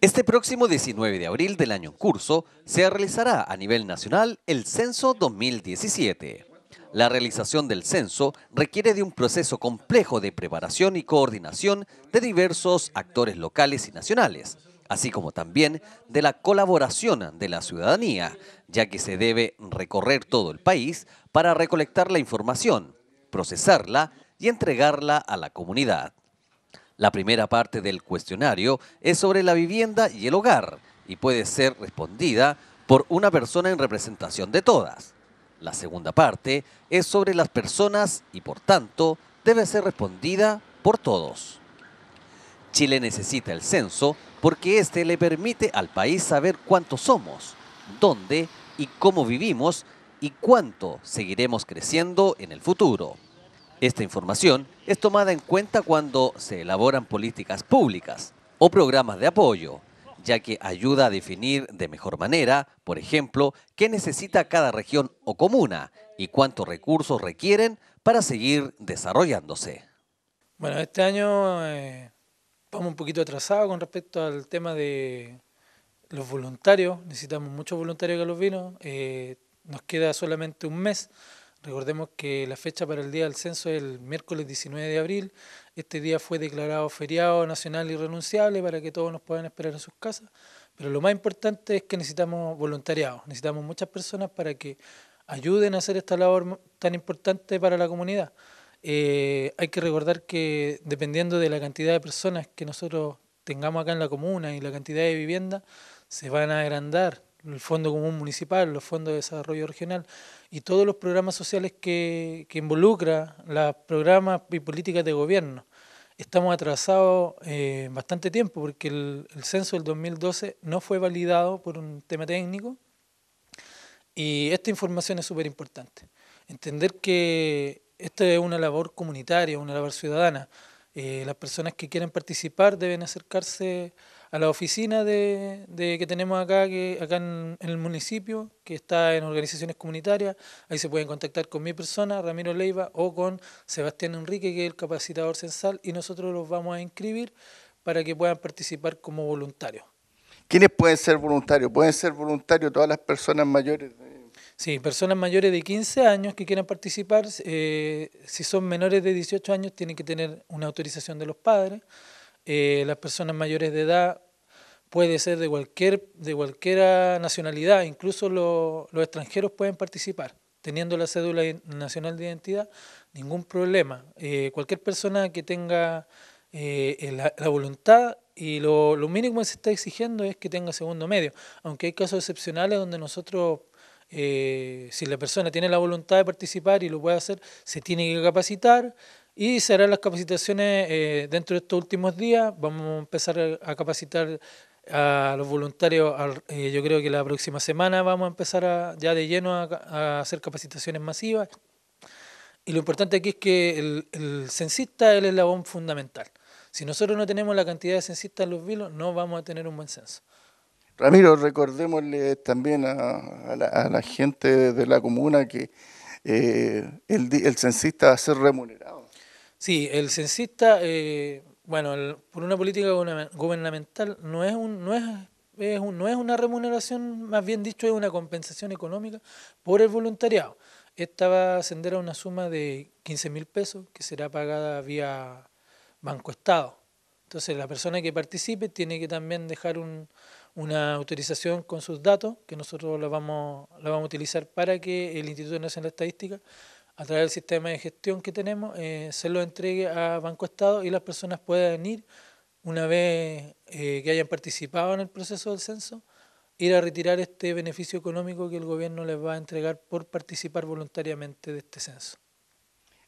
Este próximo 19 de abril del año en curso se realizará a nivel nacional el Censo 2017. La realización del censo requiere de un proceso complejo de preparación y coordinación de diversos actores locales y nacionales, así como también de la colaboración de la ciudadanía, ya que se debe recorrer todo el país para recolectar la información, procesarla y entregarla a la comunidad. La primera parte del cuestionario es sobre la vivienda y el hogar y puede ser respondida por una persona en representación de todas. La segunda parte es sobre las personas y por tanto debe ser respondida por todos. Chile necesita el censo porque este le permite al país saber cuántos somos, dónde y cómo vivimos y cuánto seguiremos creciendo en el futuro. Esta información es tomada en cuenta cuando se elaboran políticas públicas o programas de apoyo, ya que ayuda a definir de mejor manera, por ejemplo, qué necesita cada región o comuna y cuántos recursos requieren para seguir desarrollándose. Bueno, este año eh, vamos un poquito atrasados con respecto al tema de los voluntarios. Necesitamos muchos voluntarios que los vinos. Eh, nos queda solamente un mes Recordemos que la fecha para el día del censo es el miércoles 19 de abril. Este día fue declarado feriado nacional irrenunciable para que todos nos puedan esperar en sus casas. Pero lo más importante es que necesitamos voluntariados, necesitamos muchas personas para que ayuden a hacer esta labor tan importante para la comunidad. Eh, hay que recordar que dependiendo de la cantidad de personas que nosotros tengamos acá en la comuna y la cantidad de viviendas, se van a agrandar el Fondo Común Municipal, los Fondos de Desarrollo Regional y todos los programas sociales que, que involucra los programas y políticas de gobierno. Estamos atrasados eh, bastante tiempo porque el, censo del 2012 no fue validado por un tema técnico y esta información es súper importante. Entender que esta es una labor comunitaria, una labor ciudadana. Eh, las personas que quieren participar deben acercarse a la oficina de, que tenemos acá, que, acá en, el municipio, que está en organizaciones comunitarias. Ahí se pueden contactar con mi persona, Ramiro Leiva, o con Sebastián Enrique, que es el capacitador censal, y nosotros los vamos a inscribir para que puedan participar como voluntarios. ¿Quiénes pueden ser voluntarios? ¿Pueden ser voluntarios todas las personas mayores? Sí, personas mayores de 15 años que quieran participar, eh, si son menores de 18 años tienen que tener una autorización de los padres. Eh, las personas mayores de edad puede ser de cualquier de cualquier nacionalidad, incluso los extranjeros pueden participar, teniendo la cédula nacional de identidad, ningún problema. Eh, cualquier persona que tenga eh, la, voluntad y lo, mínimo que se está exigiendo es que tenga segundo medio, aunque hay casos excepcionales donde nosotros, si la persona tiene la voluntad de participar y lo puede hacer, se tiene que capacitar, y serán las capacitaciones eh, dentro de estos últimos días. Vamos a empezar a capacitar a los voluntarios. Eh, yo creo que la próxima semana vamos a empezar ya de lleno a, hacer capacitaciones masivas. Y lo importante aquí es que el, censista es el eslabón fundamental. Si nosotros no tenemos la cantidad de censistas en los vilos, no vamos a tener un buen censo. Ramiro, recordémosle también a, la, gente de la comuna que eh, el, el censista va a ser remunerado. Sí, el censista, eh, bueno, por una política gubernamental no es un, no es, una remuneración, más bien dicho, es una compensación económica por el voluntariado. Esta va a ascender a una suma de 15 mil pesos que será pagada vía Banco Estado. Entonces la persona que participe tiene que también dejar una autorización con sus datos, que nosotros vamos, la vamos a utilizar para que el Instituto Nacional de Estadística a través del sistema de gestión que tenemos, eh, se lo entregue a Banco Estado y las personas puedan ir, una vez eh, que hayan participado en el proceso del censo, ir a retirar este beneficio económico que el gobierno les va a entregar por participar voluntariamente de este censo.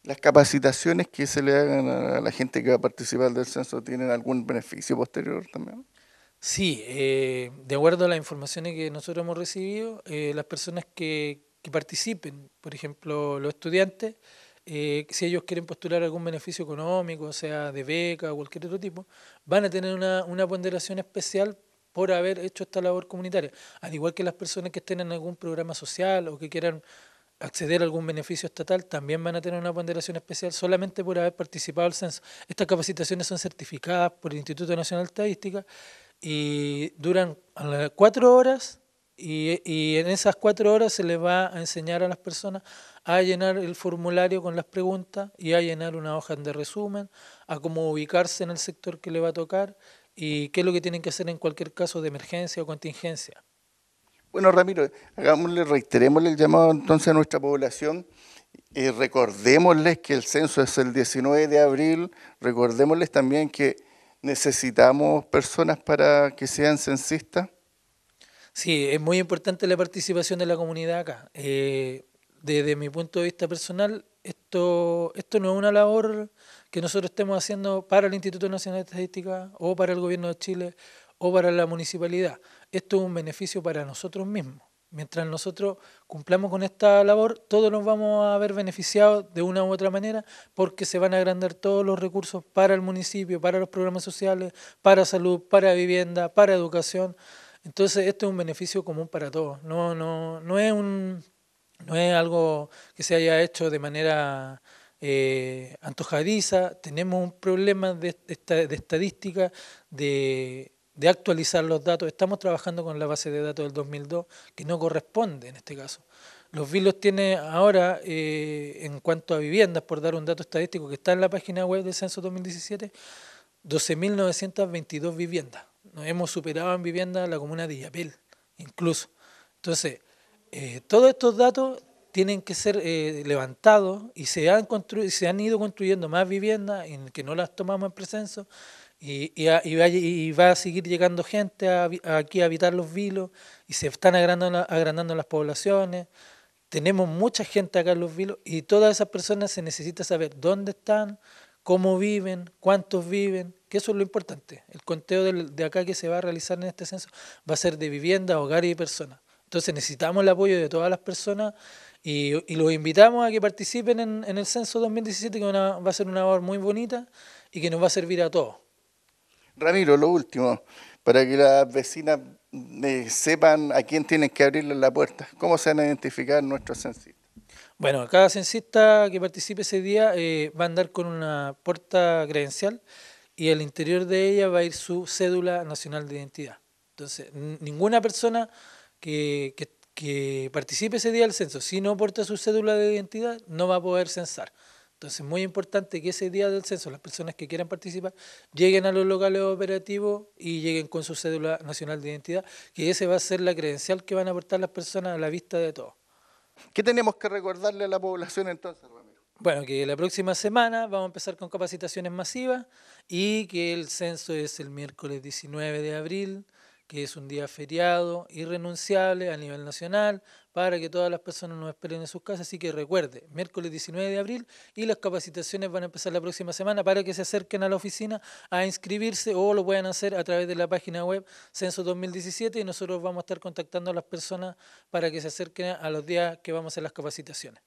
¿Las capacitaciones que se le hagan a la gente que va a participar del censo tienen algún beneficio posterior también? Sí, eh, de acuerdo a las informaciones que nosotros hemos recibido, las personas que que participen, por ejemplo, los estudiantes, eh, si ellos quieren postular algún beneficio económico, sea de beca o cualquier otro tipo, van a tener una, una ponderación especial por haber hecho esta labor comunitaria, al igual que las personas que estén en algún programa social o que quieran acceder a algún beneficio estatal, también van a tener una ponderación especial solamente por haber participado al censo. Estas capacitaciones son certificadas por el Instituto Nacional de Estadística y duran cuatro horas y, en esas cuatro horas se les va a enseñar a las personas a llenar el formulario con las preguntas y a llenar una hoja de resumen, a cómo ubicarse en el sector que le va a tocar y qué es lo que tienen que hacer en cualquier caso de emergencia o contingencia. Bueno, Ramiro, hagámosle, reiteremos el llamado entonces a nuestra población. y recordémosles que el censo es el 19 de abril, recordémosles también que necesitamos personas para que sean censistas Sí, es muy importante la participación de la comunidad acá. Eh, desde mi punto de vista personal, esto, esto no es una labor que nosotros estemos haciendo para el Instituto Nacional de Estadística o para el Gobierno de Chile o para la municipalidad. Esto es un beneficio para nosotros mismos. Mientras nosotros cumplamos con esta labor, todos nos vamos a ver beneficiados de una u otra manera porque se van a agrandar todos los recursos para el municipio, para los programas sociales, para salud, para vivienda, para educación. Entonces, esto es un beneficio común para todos. No, no, no, es, un, no es algo que se haya hecho de manera eh, antojadiza. Tenemos un problema de, estadística, de, actualizar los datos. Estamos trabajando con la base de datos del 2002, que no corresponde en este caso. Los Vilos tiene ahora, eh, en cuanto a viviendas, por dar un dato estadístico que está en la página web del Censo 2017, 12.922 viviendas nos hemos superado en vivienda la comuna de Yapel, incluso. Entonces, eh, todos estos datos tienen que ser eh, levantados y se han, se han ido construyendo más viviendas en que no las tomamos en presenso y, y, va, a seguir llegando gente aquí a habitar los vilos y se están agrandando, agrandando las poblaciones. Tenemos mucha gente acá en los vilos y todas esas personas se necesita saber dónde están, cómo viven, cuántos viven, que eso es lo importante. El conteo de acá que se va a realizar en este censo va a ser de vivienda, hogares y personas. Entonces necesitamos el apoyo de todas las personas y, los invitamos a que participen en, el censo 2017, que va a ser una labor muy bonita y que nos va a servir a todos. Ramiro, lo último, para que las vecinas eh, sepan a quién tienen que abrirle la puerta, cómo se van a identificar nuestros censitos? Bueno, cada censista que participe ese día eh, va a andar con una puerta credencial y al interior de ella va a ir su cédula nacional de identidad. Entonces, ninguna persona que, participe ese día del censo, si no aporta su cédula de identidad, no va a poder censar. Entonces, muy importante que ese día del censo las personas que quieran participar lleguen a los locales operativos y lleguen con su cédula nacional de identidad, que esa va a ser la credencial que van a aportar las personas a la vista de todos. ¿Qué tenemos que recordarle a la población entonces, Ramiro? Bueno, que la próxima semana vamos a empezar con capacitaciones masivas y que el censo es el miércoles 19 de abril que es un día feriado irrenunciable a nivel nacional para que todas las personas nos esperen en sus casas. Así que recuerde, miércoles 19 de abril y las capacitaciones van a empezar la próxima semana para que se acerquen a la oficina a inscribirse o lo puedan hacer a través de la página web Censo 2017 y nosotros vamos a estar contactando a las personas para que se acerquen a los días que vamos a hacer las capacitaciones.